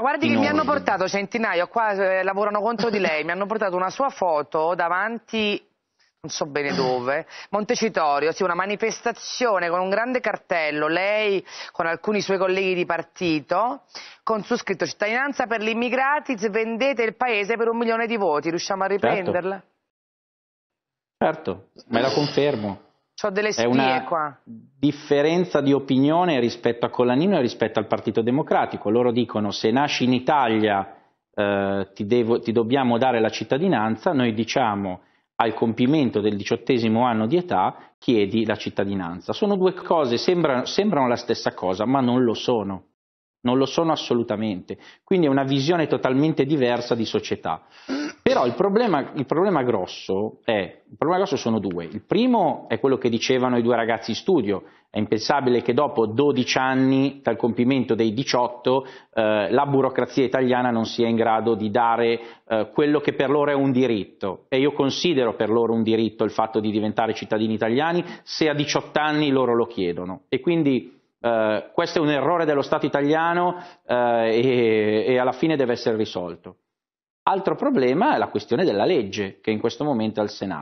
Guardi che mi hanno portato centinaio, qua eh, lavorano contro di lei, mi hanno portato una sua foto davanti, non so bene dove, Montecitorio, sì, una manifestazione con un grande cartello, lei con alcuni suoi colleghi di partito, con su scritto cittadinanza per gli immigrati, vendete il paese per un milione di voti, riusciamo a certo. riprenderla? Certo, certo. me la confermo. Ho delle spie qua. differenza di opinione rispetto a Collanino e rispetto al Partito Democratico. Loro dicono se nasci in Italia eh, ti, devo, ti dobbiamo dare la cittadinanza, noi diciamo al compimento del diciottesimo anno di età chiedi la cittadinanza. Sono due cose, sembrano, sembrano la stessa cosa, ma non lo sono. Non lo sono assolutamente. Quindi è una visione totalmente diversa di società. Però il problema, il problema grosso è, il problema grosso sono due. Il primo è quello che dicevano i due ragazzi in studio, è impensabile che dopo 12 anni dal compimento dei 18 eh, la burocrazia italiana non sia in grado di dare eh, quello che per loro è un diritto e io considero per loro un diritto il fatto di diventare cittadini italiani se a 18 anni loro lo chiedono e quindi eh, questo è un errore dello Stato italiano eh, e, e alla fine deve essere risolto. Altro problema è la questione della legge, che in questo momento è al Senato.